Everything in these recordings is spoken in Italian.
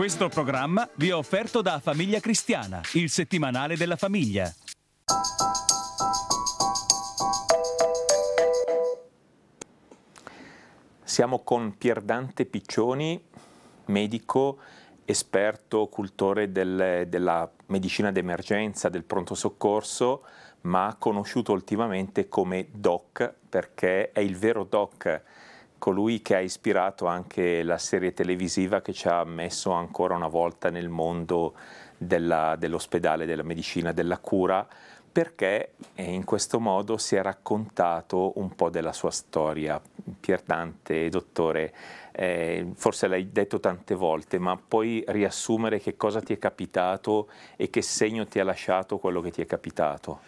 Questo programma vi è offerto da Famiglia Cristiana, il settimanale della famiglia. Siamo con Pier Dante Piccioni, medico, esperto, cultore del, della medicina d'emergenza, del pronto soccorso, ma conosciuto ultimamente come DOC perché è il vero DOC colui che ha ispirato anche la serie televisiva che ci ha messo ancora una volta nel mondo dell'ospedale, della medicina, della cura, perché eh, in questo modo si è raccontato un po' della sua storia. Pier Dante, dottore, eh, forse l'hai detto tante volte, ma puoi riassumere che cosa ti è capitato e che segno ti ha lasciato quello che ti è capitato?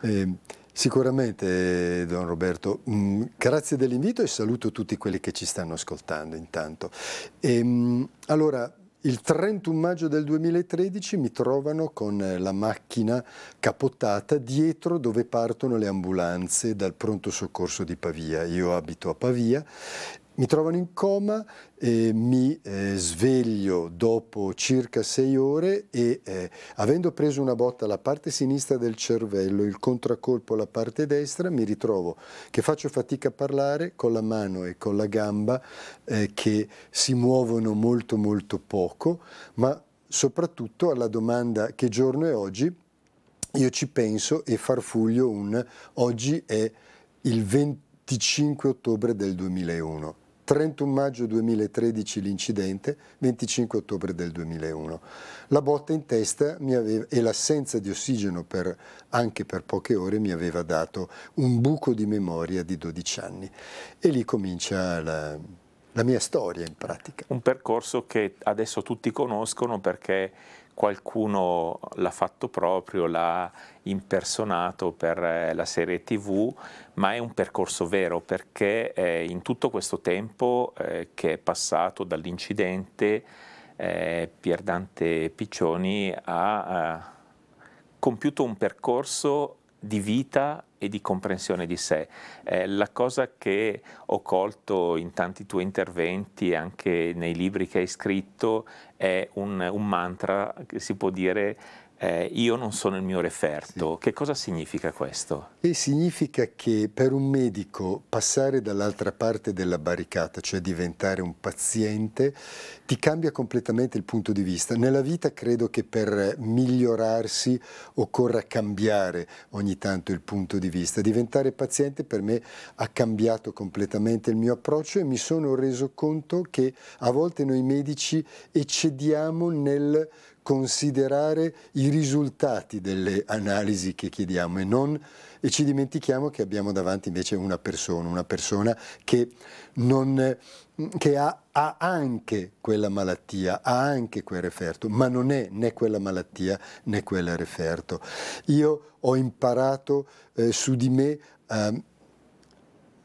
Eh Sicuramente, Don Roberto. Mm, grazie dell'invito e saluto tutti quelli che ci stanno ascoltando intanto. E, ehm, allora, il 31 maggio del 2013 mi trovano con la macchina capottata dietro dove partono le ambulanze dal pronto soccorso di Pavia. Io abito a Pavia mi trovano in coma, eh, mi eh, sveglio dopo circa sei ore e eh, avendo preso una botta alla parte sinistra del cervello, il contraccolpo alla parte destra, mi ritrovo che faccio fatica a parlare con la mano e con la gamba eh, che si muovono molto molto poco, ma soprattutto alla domanda che giorno è oggi, io ci penso e farfuglio un oggi è il 20 25 ottobre del 2001. 31 maggio 2013 l'incidente, 25 ottobre del 2001. La botta in testa aveva, e l'assenza di ossigeno per, anche per poche ore mi aveva dato un buco di memoria di 12 anni e lì comincia la, la mia storia in pratica. Un percorso che adesso tutti conoscono perché qualcuno l'ha fatto proprio, l'ha impersonato per eh, la serie tv, ma è un percorso vero perché in tutto questo tempo eh, che è passato dall'incidente eh, Pierdante Piccioni ha compiuto un percorso di vita e di comprensione di sé. Eh, la cosa che ho colto in tanti tuoi interventi e anche nei libri che hai scritto è un, un mantra che si può dire eh, io non sono il mio referto. Sì. Che cosa significa questo? E significa che per un medico passare dall'altra parte della barricata, cioè diventare un paziente, ti cambia completamente il punto di vista. Nella vita credo che per migliorarsi occorra cambiare ogni tanto il punto di vista. Diventare paziente per me ha cambiato completamente il mio approccio e mi sono reso conto che a volte noi medici eccediamo nel considerare i risultati delle analisi che chiediamo e, non, e, ci dimentichiamo che abbiamo davanti invece una persona, una persona che, non, che ha, ha, anche quella malattia, ha anche quel referto, ma non è né quella malattia né quel referto. Io ho imparato eh, su di me eh,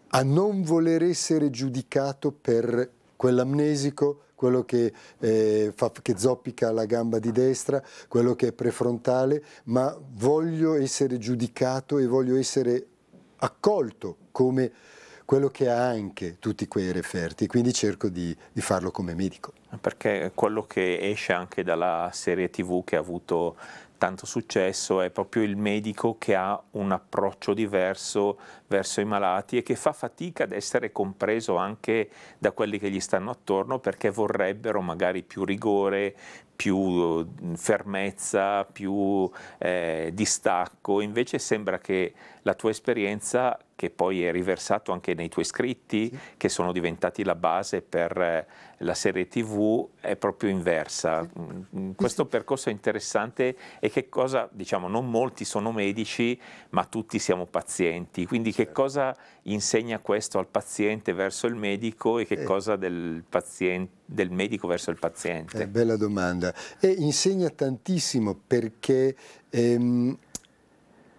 a non voler essere giudicato per quell'amnesico, quello che, eh, fa, che zoppica la gamba di destra, quello che è prefrontale, ma voglio essere giudicato e voglio essere accolto come quello che ha anche tutti quei referti, quindi cerco di, di, farlo come medico. Perché quello che esce anche dalla serie tv che ha avuto tanto successo è proprio il medico che ha un approccio diverso verso i malati e che fa fatica ad essere compreso anche da quelli che gli stanno attorno perché vorrebbero magari più rigore, più fermezza, più eh, distacco, invece sembra che la tua esperienza che poi è riversato anche nei tuoi scritti, sì. che sono diventati la base per eh, la serie TV, è proprio inversa. Sì. Mm, mm, questo percorso è interessante e che cosa, diciamo, non molti sono medici, ma tutti siamo pazienti, quindi che certo. cosa insegna questo al paziente verso il medico e che eh. cosa del, paziente, del medico verso il paziente? Eh, bella domanda. E insegna tantissimo perché ehm,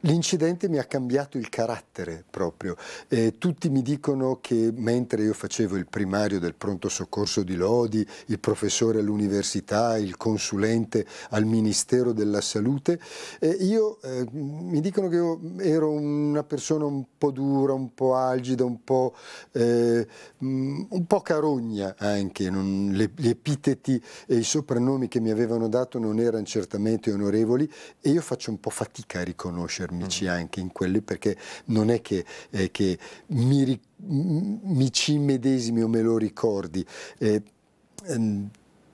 L'incidente mi ha cambiato il carattere proprio. Eh, tutti mi dicono che mentre io facevo il primario del pronto soccorso di Lodi, il professore all'università, il consulente al Ministero della Salute, eh, io, eh, mi dicono che io ero una persona un po' dura, un po' algida, un po', eh, mm, un po carogna anche. Non, le, gli epiteti e i soprannomi che mi avevano dato non erano certamente onorevoli e io faccio un po' fatica a riconoscere muovermici mm. anche in quelli perché non è che, eh, che mi, mi, ci immedesimi o me lo ricordi. Eh,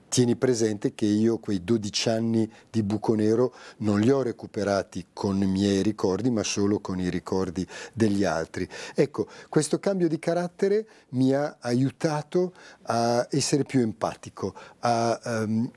Tieni presente che io quei 12 anni di buco nero non li ho recuperati con i miei ricordi, ma solo con i ricordi degli altri. Ecco, questo cambio di carattere mi ha aiutato a essere più empatico, a um,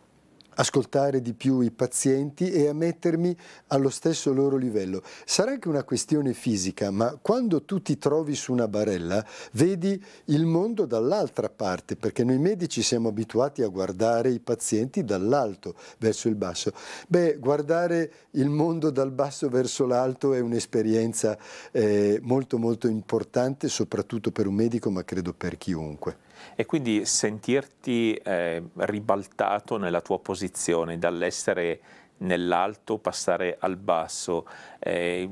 ascoltare di più i pazienti e a mettermi allo stesso loro livello. Sarà anche una questione fisica, ma quando tu ti trovi su una barella, vedi il mondo dall'altra parte, perché noi medici siamo abituati a guardare i pazienti dall'alto verso il basso. Beh, guardare il mondo dal basso verso l'alto è un'esperienza eh, molto molto importante, soprattutto per un medico, ma credo per chiunque. E quindi sentirti eh, ribaltato nella tua posizione, dall'essere nell'alto passare al basso, eh,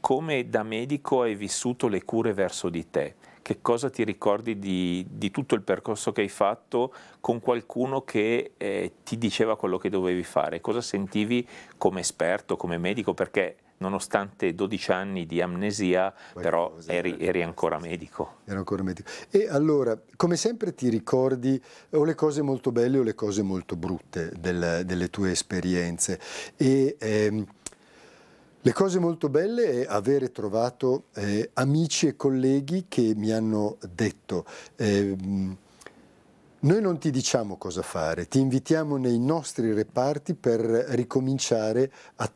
come da medico hai vissuto le cure verso di te? Che cosa ti ricordi di, di tutto il percorso che hai fatto con qualcuno che eh, ti diceva quello che dovevi fare? Cosa sentivi come esperto, come medico? Perché nonostante 12 anni di amnesia, Vai, però eri, eri, ancora medico. Ero ancora medico. E allora, come sempre ti ricordi o eh, le cose molto belle o le cose molto brutte del, delle tue esperienze. E, ehm, le cose molto belle è avere trovato eh, amici e colleghi che mi hanno detto... Ehm, noi non ti diciamo cosa fare, ti invitiamo nei nostri reparti per ricominciare a,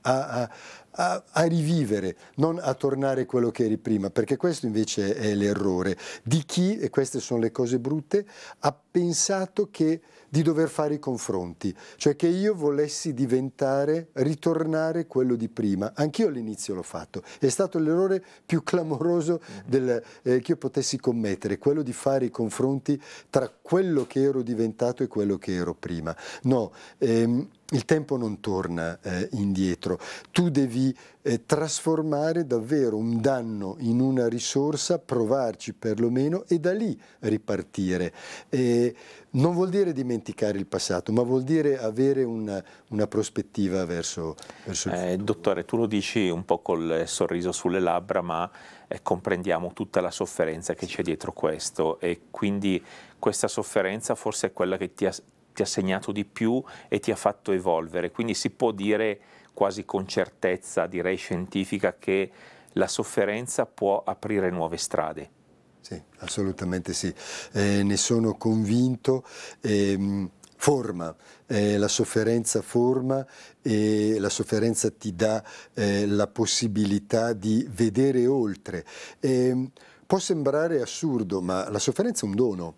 a, a, a, a rivivere, non a tornare quello che eri prima, perché questo invece è l'errore di chi, e queste sono le cose brutte, ha pensato che di dover fare i confronti, cioè che io volessi diventare, ritornare quello di prima. Anch'io all'inizio l'ho fatto, è stato l'errore più clamoroso mm-hmm. del, eh, che io potessi commettere, quello di fare i confronti tra quello che ero diventato e quello che ero prima. No, ehm, il tempo non torna eh, indietro, tu devi eh, trasformare davvero un danno in una risorsa, provarci perlomeno e da lì ripartire. Eh, non vuol dire dimenticare il passato, ma vuol dire avere una, una prospettiva verso, verso, il eh, futuro. dottore, tu lo dici un po' col sorriso sulle labbra, ma eh, comprendiamo tutta la sofferenza che c'è dietro questo e quindi questa sofferenza forse è quella che ti ha ti ha segnato di più e ti ha fatto evolvere. Quindi si può dire quasi con certezza, direi scientifica, che la sofferenza può aprire nuove strade. Sì, assolutamente sì, eh, ne sono convinto. Ehm, forma, eh, la sofferenza forma e la sofferenza ti dà eh, la possibilità di vedere oltre. Ehm, può sembrare assurdo, ma la sofferenza è un dono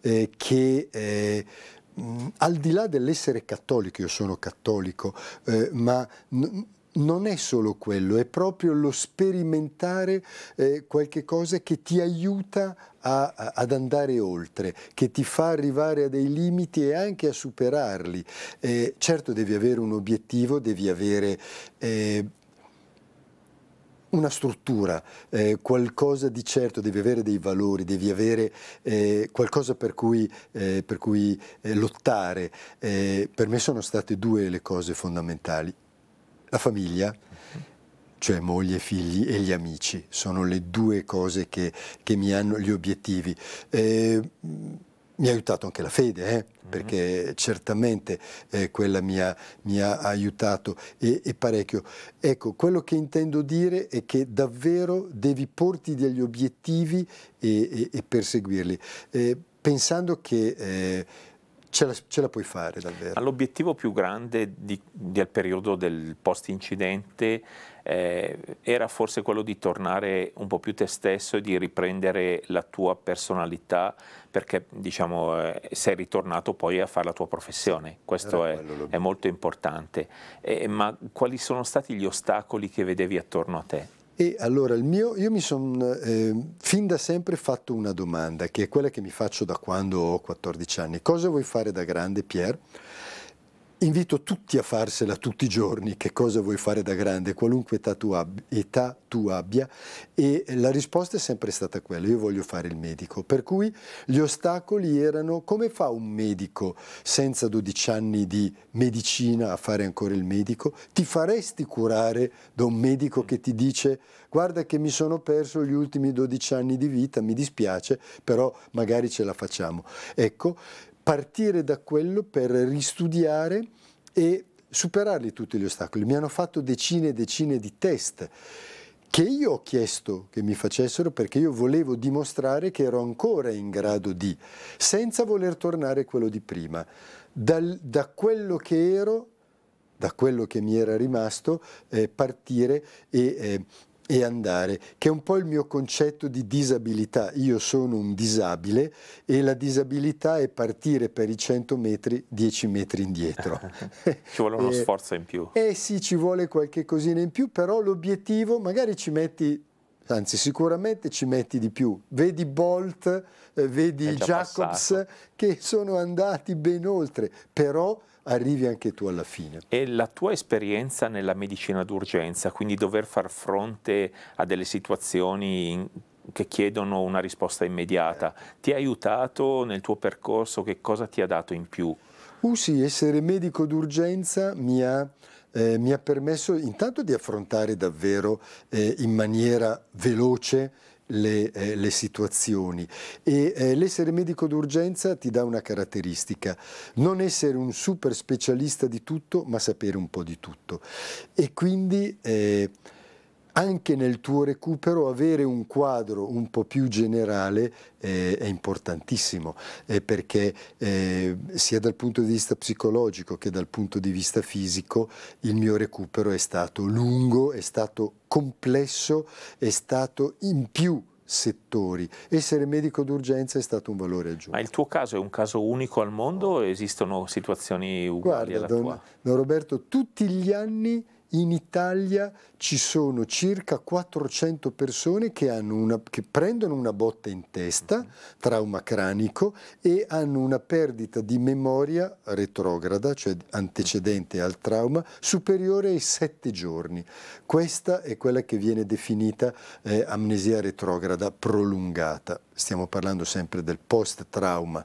eh, che eh, mh, mm, al di là dell'essere cattolico, io sono cattolico, eh, ma n- non è solo quello, è proprio lo sperimentare eh, qualche cosa che ti aiuta a, a, ad andare oltre, che ti fa arrivare a dei limiti e anche a superarli. Eh, certo devi avere un obiettivo, devi avere... Eh, una struttura, eh, qualcosa di certo, devi avere dei valori, devi avere eh, qualcosa per cui, eh, per cui eh, lottare. Eh, per me sono state due le cose fondamentali. La famiglia, cioè moglie, figli e gli amici, sono le due cose che, che mi hanno gli obiettivi. Eh, mi ha aiutato anche la fede, eh? Mhm. perché certamente eh, quella mi ha, mi ha aiutato e, e, parecchio. Ecco, quello che intendo dire è che davvero devi porti degli obiettivi e, e, e perseguirli, eh, pensando che... Eh, ce la, ce la, puoi fare davvero. All'obiettivo più grande di, del periodo del post-incidente eh, era forse quello di tornare un po' più te stesso e di riprendere la tua personalità perché diciamo eh, sei ritornato poi a fare la tua professione, questo è, è, molto importante. Eh, ma quali sono stati gli ostacoli che vedevi attorno a te? E allora mio, io mi sono eh, fin da sempre fatto una domanda, che è quella che mi faccio da quando ho 14 anni. Cosa vuoi fare da grande, Pier? invito tutti a farsela tutti i giorni, che cosa vuoi fare da grande, qualunque età tu, abbia, età tu abbia e la risposta è sempre stata quella, io voglio fare il medico, per cui gli ostacoli erano come fa un medico senza 12 anni di medicina a fare ancora il medico, ti faresti curare da un medico che ti dice guarda che mi sono perso gli ultimi 12 anni di vita, mi dispiace, però magari ce la facciamo. Ecco, partire da quello per ristudiare e superare tutti gli ostacoli. Mi hanno fatto decine e decine di test che io ho chiesto che mi facessero perché io volevo dimostrare che ero ancora in grado di, senza voler tornare quello di prima. Dal, da quello che ero, da quello che mi era rimasto, eh, partire e eh, e andare, che è un po' il mio concetto di disabilità. Io sono un disabile e la disabilità è partire per i 100 metri 10 metri indietro. ci vuole uno e, sforzo in più. Eh sì, ci vuole qualche cosina in più, però l'obiettivo magari ci metti anzi sicuramente ci metti di più. Vedi Bolt, eh, vedi Jacobs passato. che sono andati ben oltre, però arrivi anche tu alla fine. E la tua esperienza nella medicina d'urgenza, quindi dover far fronte a delle situazioni in che chiedono una risposta immediata. Ti ha aiutato nel tuo percorso? Che cosa ti ha dato in più? Uh sì, essere medico d'urgenza mi ha eh, mi ha permesso intanto di affrontare davvero eh, in maniera veloce le, eh, le, situazioni e eh, l'essere medico d'urgenza ti dà una caratteristica, non essere un super specialista di tutto ma sapere un po' di tutto e quindi eh, anche nel tuo recupero avere un quadro un po' più generale eh, è importantissimo eh, perché eh, sia dal punto di vista psicologico che dal punto di vista fisico il mio recupero è stato lungo, è stato complesso, è stato in più settori. Essere medico d'urgenza è stato un valore aggiunto. Ma il tuo caso è un caso unico al mondo o esistono situazioni uguali Guarda, alla don, tua? Don Roberto, tutti gli anni in Italia ci sono circa 400 persone che, una, che prendono una botta in testa, trauma cranico, e hanno una perdita di memoria retrograda, cioè antecedente al trauma, superiore ai 7 giorni. Questa è quella che viene definita eh, amnesia retrograda prolungata. Stiamo parlando sempre del post-trauma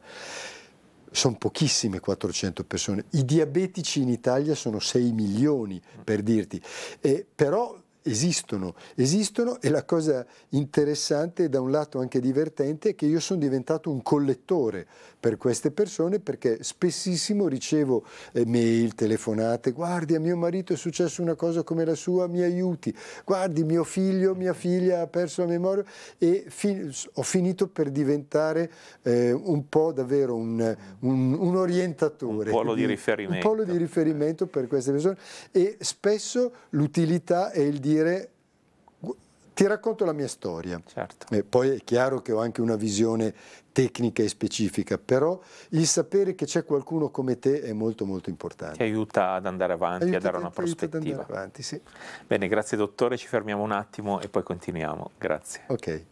sono pochissime 400 persone, i diabetici in Italia sono 6 milioni per dirti, E, però esistono, esistono e la cosa interessante e da un lato anche divertente è che io sono diventato un collettore per queste persone perché spessissimo ricevo eh, mail, telefonate, guardi a mio marito è successa una cosa come la sua, mi aiuti, guardi mio figlio, mia figlia ha perso la memoria e fi- ho finito per diventare eh, un po' davvero un, un, un orientatore. Un polo di riferimento. Un polo di riferimento per queste persone e spesso l'utilità e il dire ti racconto la mia storia. Certo. Eh, poi è chiaro che ho anche una visione tecnica e specifica, però il sapere che c'è qualcuno come te è molto molto importante. Ti aiuta ad andare avanti, aiuta, a dare una prospettiva. andare Avanti, sì. Bene, grazie dottore, ci fermiamo un attimo e poi continuiamo. Grazie. Ok.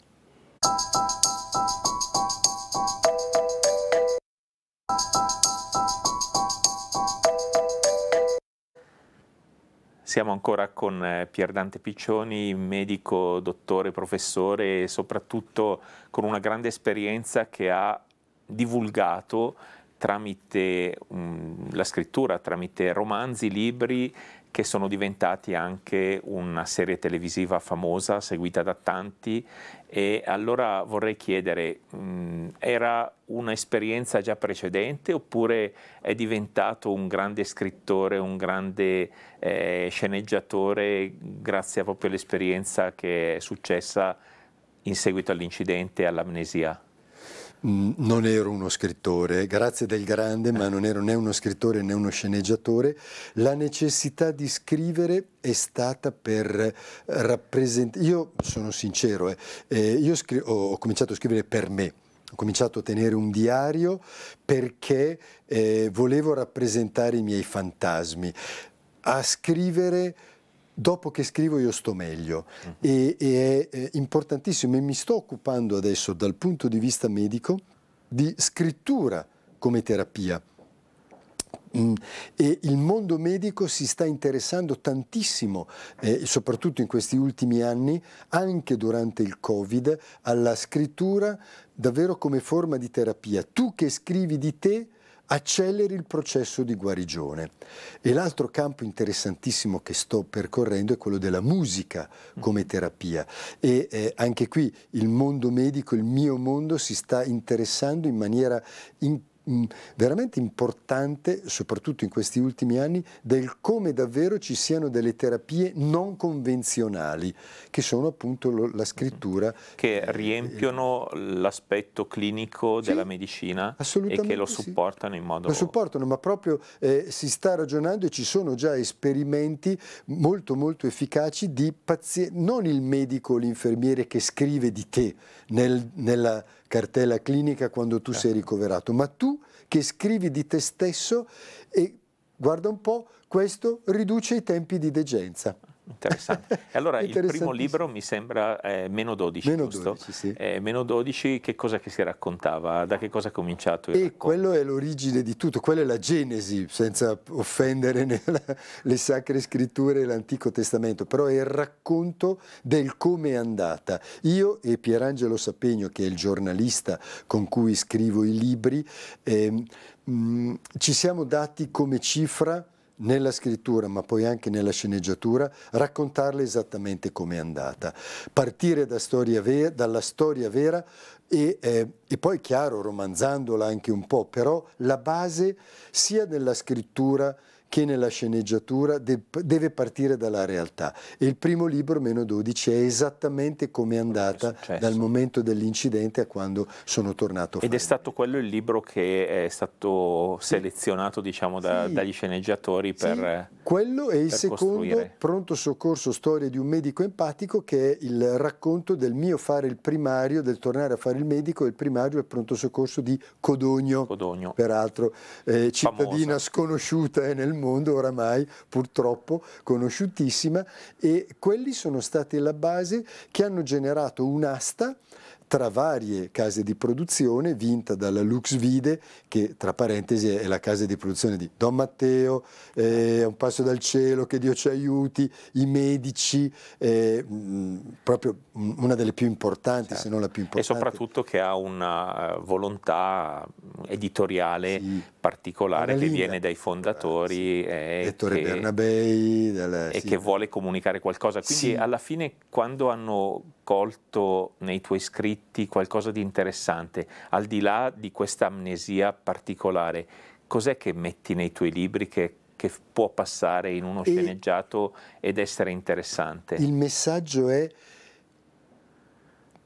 Siamo ancora con eh, Pier Dante Piccioni, medico, dottore, professore e soprattutto con una grande esperienza che ha divulgato tramite um, la scrittura, tramite romanzi, libri che sono diventati anche una serie televisiva famosa, seguita da tanti. E allora vorrei chiedere, mh, mm, era un'esperienza già precedente oppure è diventato un grande scrittore, un grande eh, sceneggiatore grazie proprio all'esperienza che è successa in seguito all'incidente e all'amnesia? non ero uno scrittore, grazie del grande, ma eh. non ero né uno scrittore né uno sceneggiatore. La necessità di scrivere è stata per eh, rappresentare, io sono sincero, eh, eh, io scri- ho cominciato a scrivere per me. Ho cominciato a tenere un diario perché eh, volevo rappresentare i miei fantasmi, a scrivere dopo che scrivo io sto meglio mm. e, e, è importantissimo e mi sto occupando adesso dal punto di vista medico di scrittura come terapia. Mm. E il mondo medico si sta interessando tantissimo, eh, soprattutto in questi ultimi anni, anche durante il Covid, alla scrittura davvero come forma di terapia. Tu che scrivi di te, acceleri il processo di guarigione. E l'altro campo interessantissimo che sto percorrendo è quello della musica come terapia e eh, anche qui il mondo medico, il mio mondo si sta interessando in maniera in Mm, veramente importante, soprattutto in questi ultimi anni, del come davvero ci siano delle terapie non convenzionali, che sono appunto lo, la scrittura. Mhm. Che eh, riempiono eh, l'aspetto clinico della sì, medicina e che lo supportano sì. in modo... Lo supportano, ma proprio eh, si sta ragionando e ci sono già esperimenti molto molto efficaci di pazienti, non il medico o l'infermiere che scrive di te nel, nella cartella clinica quando tu certo. sei ricoverato, ma tu che scrivi di te stesso e guarda un po', questo riduce i tempi di degenza. Interessante. E allora il primo libro mi sembra eh, meno 12, meno giusto? 12, sì. eh, meno 12, che cosa che si raccontava? Da che cosa è cominciato? e quello è l'origine di tutto, quella è la genesi, senza offendere nella, le sacre scritture e l'Antico Testamento, però è il racconto del come è andata. Io e Pierangelo Sapegno, che è il giornalista con cui scrivo i libri, eh, mh, mm, ci siamo dati come cifra nella scrittura ma poi anche nella sceneggiatura, raccontarla esattamente come è andata, partire da storia vera, dalla storia vera e, eh, e, poi chiaro romanzandola anche un po', però la base sia della scrittura che nella sceneggiatura deve partire dalla realtà. E il primo libro, meno 12, è esattamente come è andata dal momento dell'incidente a quando sono tornato. Ed è stato quello il libro che è stato selezionato diciamo, da, sì. dagli sceneggiatori per... Sì. Quello è il secondo, costruire. Pronto Soccorso, Storia di un medico empatico, che è il racconto del mio fare il primario, del tornare a fare il medico, e il primario è Pronto Soccorso di Codogno, Codogno. peraltro eh, cittadina Famosa. sconosciuta eh, nel mondo oramai purtroppo conosciutissima e quelli sono stati la base che hanno generato un'asta tra varie case di produzione, vinta dalla Luxvide, che tra parentesi è la casa di produzione di Don Matteo, eh, Un passo dal cielo, Che Dio ci aiuti, I Medici, eh, mh, proprio una delle più importanti, certo. se non la più importante. E soprattutto che ha una eh, volontà editoriale sì. particolare che viene dai fondatori. Ah, sì. E, Ettore che, Bernabei. Della, e sì. che vuole comunicare qualcosa. Quindi alla fine quando hanno raccolto nei tuoi scritti qualcosa di interessante, al di là di questa amnesia particolare, cos'è che metti nei tuoi libri che, che può passare in uno e sceneggiato ed essere interessante? Il messaggio è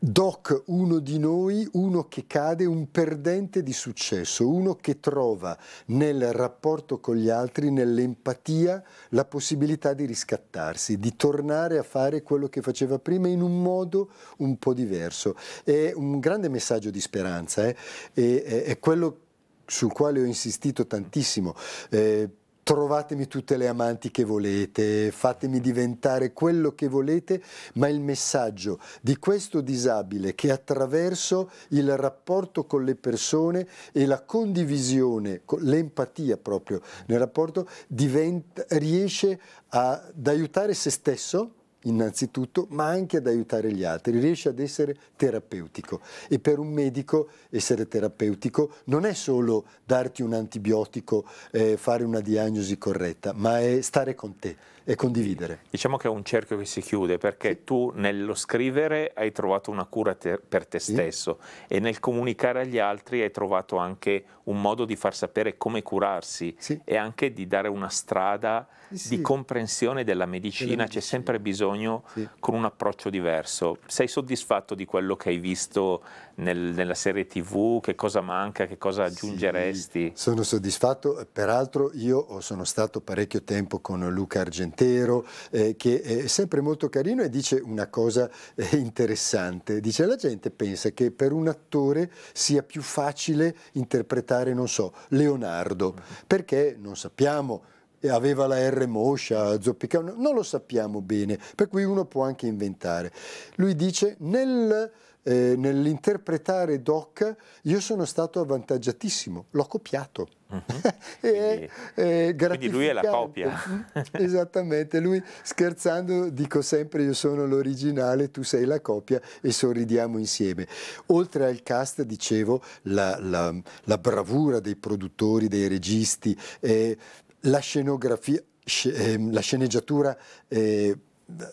Doc, uno di noi, uno che cade, un perdente di successo, uno che trova nel rapporto con gli altri, nell'empatia, la possibilità di riscattarsi, di tornare a fare quello che faceva prima in un modo un po' diverso. È un grande messaggio di speranza, eh? è, è, è quello sul quale ho insistito tantissimo. Eh, trovatemi tutte le amanti che volete, fatemi diventare quello che volete, ma il messaggio di questo disabile che attraverso il rapporto con le persone e la condivisione, l'empatia proprio nel rapporto, diventa, riesce ad aiutare se stesso, innanzitutto, ma anche ad aiutare gli altri, riesce ad essere terapeutico. E per un medico essere terapeutico non è solo darti un antibiotico, eh, fare una diagnosi corretta, ma è stare con te, e condividere. Diciamo che è un cerchio che si chiude perché sì. tu nello scrivere hai trovato una cura te, per te sì. stesso e nel comunicare agli altri hai trovato anche un modo di far sapere come curarsi sì. e anche di dare una strada di comprensione della medicina. della medicina. C'è sempre bisogno con un approccio diverso. Sei soddisfatto di quello che hai visto nel, nella serie TV? Che cosa manca? Che cosa aggiungeresti? sono soddisfatto, peraltro io sono stato parecchio tempo con Luca Argentino Altero eh, che è sempre molto carino e dice una cosa eh, interessante. Dice la gente pensa che per un attore sia più facile interpretare, non so, Leonardo, perché non sappiamo aveva la R moscia, zoppicava, non lo sappiamo bene, per cui uno può anche inventare. Lui dice nel eh, nell'interpretare Doc io sono stato avvantaggiatissimo, l'ho copiato. Uh-huh. e, quindi, eh, quindi, lui è la copia. Esattamente, lui scherzando dico sempre io sono l'originale, tu sei la copia e sorridiamo insieme. Oltre al cast, dicevo, la, la, la bravura dei produttori, dei registi, eh, la scenografia, sc- eh, la sceneggiatura eh,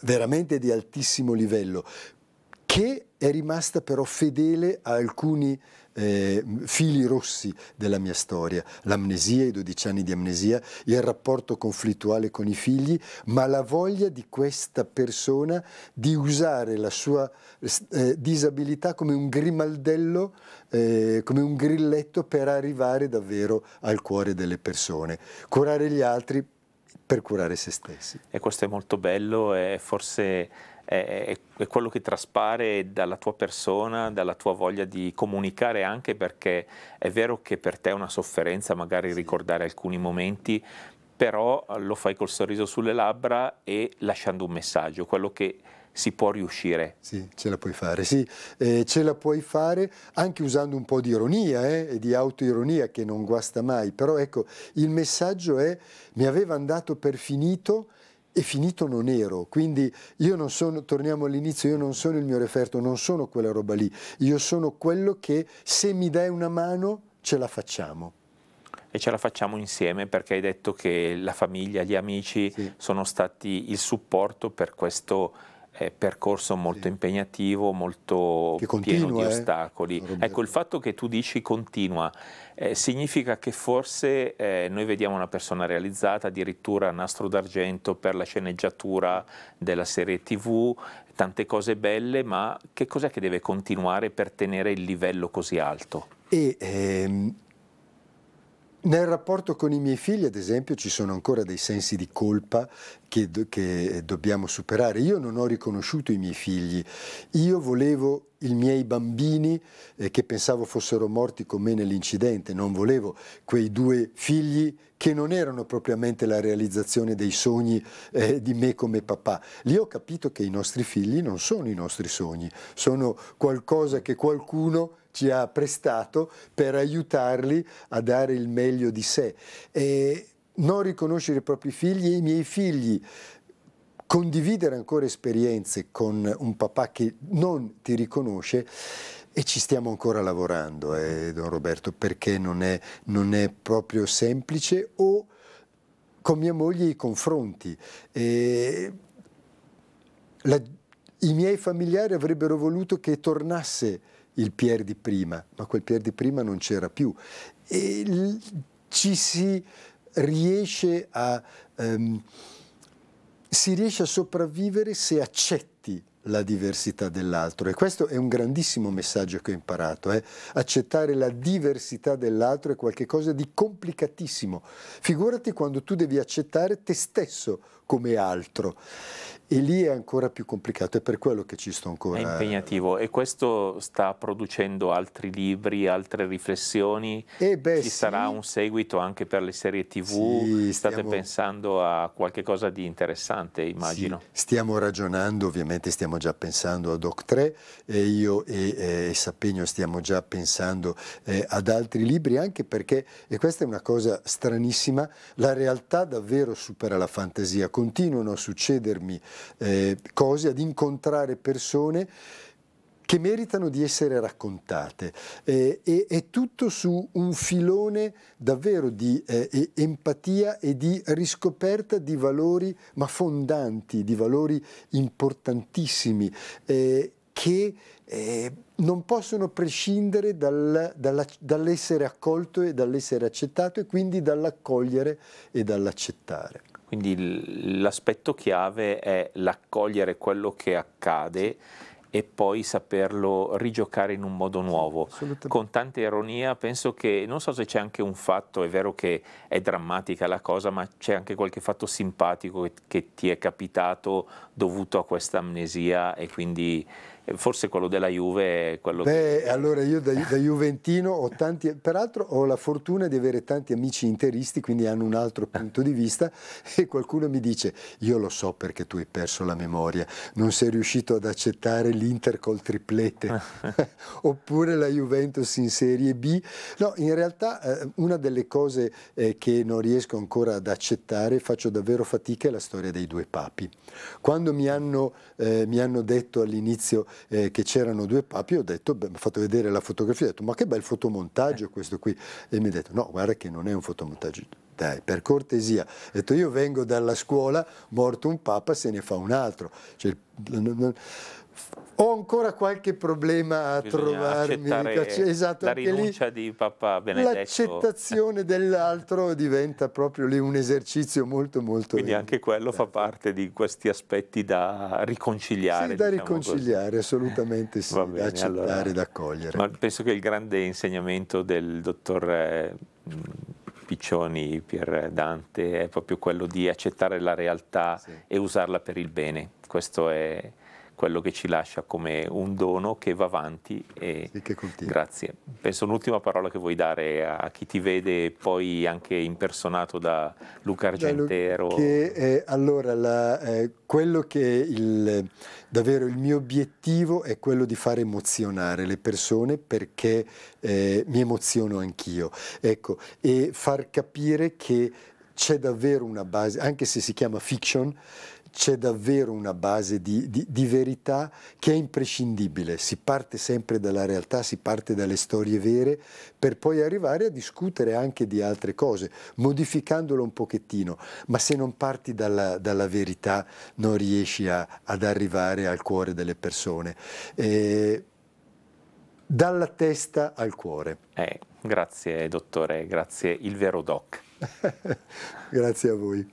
veramente di altissimo livello che è rimasta però fedele a alcuni eh, fili rossi della mia storia, l'amnesia, i 12 anni di amnesia, il rapporto conflittuale con i figli, ma la voglia di questa persona di usare la sua eh, disabilità come un grimaldello, eh, come un grilletto per arrivare davvero al cuore delle persone, curare gli altri per curare se stessi. E questo è molto bello e forse è, è quello che traspare dalla tua persona, dalla tua voglia di comunicare anche perché è vero che per te è una sofferenza magari ricordare alcuni momenti, però lo fai col sorriso sulle labbra e lasciando un messaggio, quello che si può riuscire. Sì, ce la puoi fare, sì, eh, ce la puoi fare anche usando un po' di ironia eh, e di autoironia che non guasta mai, però ecco, il messaggio è mi aveva andato per finito e finito non ero, quindi io non sono, torniamo all'inizio, io non sono il mio referto, non sono quella roba lì, io sono quello che se mi dai una mano ce la facciamo e ce la facciamo insieme perché hai detto che la famiglia, gli amici sì. sono stati il supporto per questo eh, percorso molto sì. impegnativo, molto continua, pieno di eh, ostacoli. Eh. Ecco, il fatto che tu dici continua eh, significa che forse eh, noi vediamo una persona realizzata, addirittura nastro d'argento per la sceneggiatura della serie TV, tante cose belle, ma che cos'è che deve continuare per tenere il livello così alto? E, ehm nel rapporto con i miei figli, ad esempio, ci sono ancora dei sensi di colpa che, do, che, dobbiamo superare. Io non ho riconosciuto i miei figli, io volevo i miei bambini eh, che pensavo fossero morti con me nell'incidente, non volevo quei due figli che non erano propriamente la realizzazione dei sogni eh, di me come papà. Lì ho capito che i nostri figli non sono i nostri sogni, sono qualcosa che qualcuno ci ha prestato per aiutarli a dare il meglio di sé. E non riconoscere i propri figli, e i miei figli, condividere ancora esperienze con un papà che non ti riconosce, e ci stiamo ancora lavorando, eh, Don Roberto, perché non è, non è, proprio semplice o con mia moglie i confronti. Eh, la, I miei familiari avrebbero voluto che tornasse il Pier di prima, ma quel Pier di prima non c'era più. E ci si riesce a, um, si riesce a sopravvivere se accetti la diversità dell'altro e questo è un grandissimo messaggio che ho imparato. Eh? Accettare la diversità dell'altro è qualcosa di complicatissimo. Figurati quando tu devi accettare te stesso come altro. E lì è ancora più complicato, è per quello che ci sto ancora. È impegnativo e questo sta producendo altri libri, altre riflessioni. E eh beh, ci sì. sarà un seguito anche per le serie TV. Sì, State stiamo... pensando a qualcosa di interessante, immagino. Sì, stiamo ragionando, ovviamente stiamo già pensando a Doc 3 e io e, e Sappegno stiamo già pensando eh, ad altri libri, anche perché, e questa è una cosa stranissima, la realtà davvero supera la fantasia continuano a succedermi eh, cose, ad incontrare persone che meritano di essere raccontate. Eh, e, è tutto su un filone davvero di eh, empatia e di riscoperta di valori, ma fondanti, di valori importantissimi, eh, che eh, non possono prescindere dal, dalla, dall'essere accolto e dall'essere accettato e quindi dall'accogliere e dall'accettare. Quindi l'aspetto chiave è l'accogliere quello che accade e poi saperlo rigiocare in un modo nuovo. Con tanta ironia penso che, non so se c'è anche un fatto, è vero che è drammatica la cosa, ma c'è anche qualche fatto simpatico che, ti è capitato dovuto a questa amnesia e quindi eh, forse quello della Juve è quello Beh, che... allora io da, da Juventino ho tanti, peraltro ho la fortuna di avere tanti amici interisti, quindi hanno un altro punto di vista e qualcuno mi dice io lo so perché tu hai perso la memoria, non sei riuscito ad accettare l'Inter col triplete oppure la Juventus in Serie B. No, in realtà eh, una delle cose eh, che non riesco ancora ad accettare, faccio davvero fatica, è la storia dei due papi. Quando mi hanno eh, mi hanno detto all'inizio eh, che c'erano due papi, ho detto, beh, mi ha fatto vedere la fotografia, ho detto ma che bel fotomontaggio eh. questo qui, e mi ha detto no, guarda che non è un fotomontaggio, dai, per cortesia, ho detto io vengo dalla scuola, morto un papa se ne fa un altro. Cioè, ho ancora qualche problema a Bisogna trovarmi. Esatto, la rinuncia lì, di Papa Benedetto. L'accettazione dell'altro diventa proprio lì un esercizio molto molto Quindi anche quello fa parte di questi aspetti da riconciliare. Sì, da diciamo riconciliare, così. assolutamente sì, bene, da accettare, allora, da accogliere. Ma penso che il grande insegnamento del dottor eh, Piccioni Pier Dante è proprio quello di accettare la realtà sì. e usarla per il bene. Questo è quello che ci lascia come un dono che va avanti e sì, che continua. grazie. Penso un'ultima parola che vuoi dare a chi ti vede poi anche impersonato da Luca Argentero. Che, eh, allora, la, eh, quello che il, davvero il mio obiettivo è quello di far emozionare le persone perché eh, mi emoziono anch'io. Ecco, e far capire che c'è davvero una base, anche se si chiama fiction, c'è davvero una base di, di, di, verità che è imprescindibile. Si parte sempre dalla realtà, si parte dalle storie vere per poi arrivare a discutere anche di altre cose, modificandolo un pochettino. Ma se non parti dalla, dalla verità non riesci a, ad arrivare al cuore delle persone. Eh, dalla testa al cuore. Eh, grazie dottore, grazie il vero doc. grazie a voi.